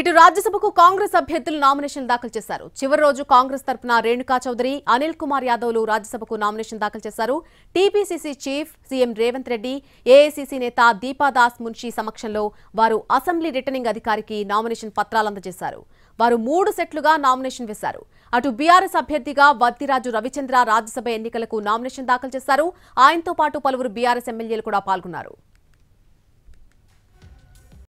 ఇటు రాజ్యసభకు కాంగ్రెస్ అభ్యర్థులు నామినేషన్ దాఖలు చేశారు చివరి రోజు కాంగ్రెస్ తరపున రేణుకా చౌదరి అనిల్ కుమార్ యాదవ్లు రాజ్యసభకు నామినేషన్ దాఖలు చేశారు TPCC chief CM Revanth Reddy AICC నేత దీపాదాస్ మున్షి సమక్షంలో వారు అసెంబ్లీ రిటర్నింగ్ అధికారికి నామినేషన్ పత్రాలు అందజేశారు వారు మూడు సెట్లుగా నామినేషన్ వేశారు అటు బీఆర్ఎస్ అభ్యర్థిగా వద్దిరాజు రవిచంద్ర రాజ్యసభ ఎన్నికలకు నామినేషన్ దాఖలు చేశారు ఆయనతో పాటు పలువురు బీఆర్ఎస్ ఎమ్మెల్యేలు కూడా పాల్గొన్నారు